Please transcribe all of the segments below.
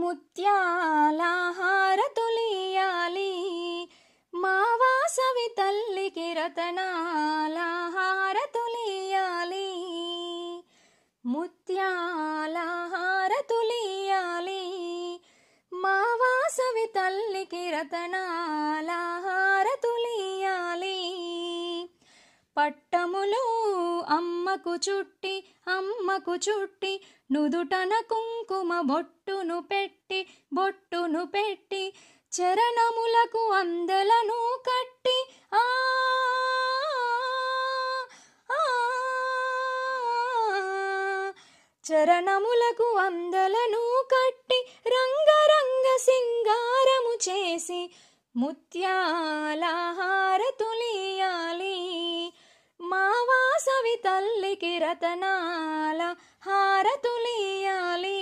ముత్యాలహారతులియాలి మా వాసవి తల్లికి రతనాలహారతులియాలి ముత్యాలహారతులియాలి మా వాసవి తల్లికి రతనాలా పట్టములు అమ్మకు చుట్టి అమ్మకు చుట్టి నుదుటన కుంకుమ బొట్టును పెట్టి బొట్టును పెట్టి చరణములకు అందలను కట్టి ఆ చరణములకు అందలను కట్టి రంగరంగ సింగారము చేసి ముత్యాలహా తల్లికి రతనాల హారతులియాలి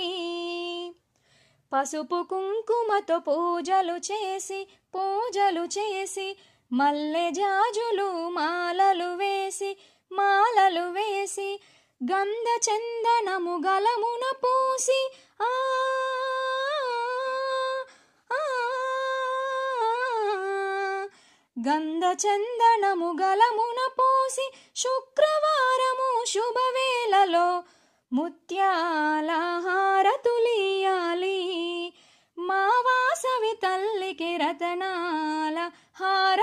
పసుపు కుంకుమతో పూజలు చేసి పూజలు చేసి మల్లె జాజులు మాలలు వేసి మాలలు వేసి గంధ చందనము గలమున పూసి గంధ చందనము గలమున పోసి శుక్రవారము శుభవేళలో ముత్యాలహారతులియాలి మా వాసవి తల్లికి రతనాల హారతులియాలి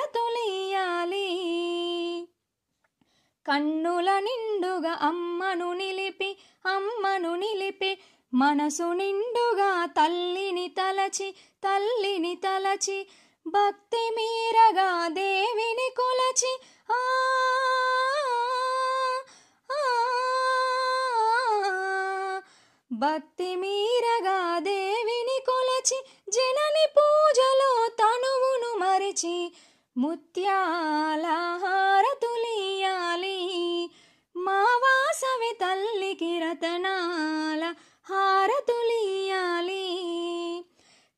కన్నుల నిండుగా అమ్మను నిలిపి అమ్మను నిలిపి మనసు నిండుగా తల్లిని తలచి తల్లిని తలచి భక్తి మీరగా భక్తి మీరగా దేవిని కొలచి జనని పూజలో తనువును మరిచి ముత్యాలహారతులియాలి మా వాసవి తల్లికి రతనాల హారతులియాలి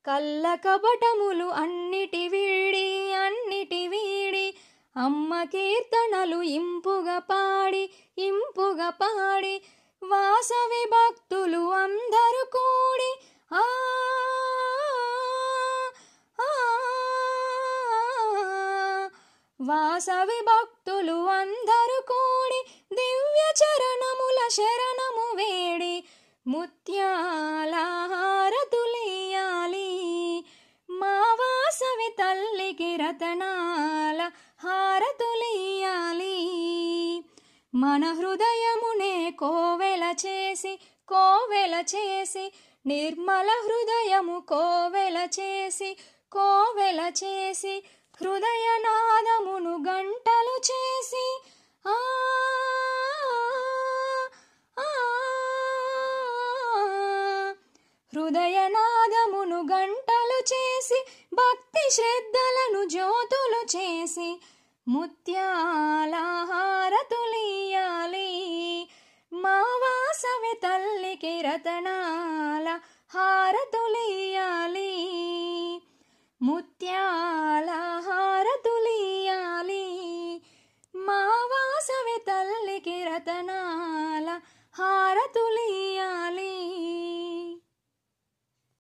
కళ్ళ కపటములు అన్నిటి వీడి అన్నిటి వీడి అమ్మ కీర్తనలు ఇంపుగా పాడి ఇంపుగా పాడి వాసవి భక్తులు అందరు కూడి దివ్య చరణముల శరణము వేడి ముత్యాల మా వాసవి తల్లికి రతనాల హారతులియాలి మన హృదయమునే కోవెల చేసి కోవెల చేసి నిర్మల హృదయము కోవెల చేసి కోవెల చేసి హృదయనాదమును గంటలు చేసి ఆ హృదయనాదమును గంటలు చేసి భక్తి శ్రద్ధలను జ్యోతులు చేసి ముత్యాలహారతులియాలి మా వాసవి తల్లికి రతనాల హారతులియాలి ముత్యా హారతులికి రతనాల హారతులియాలి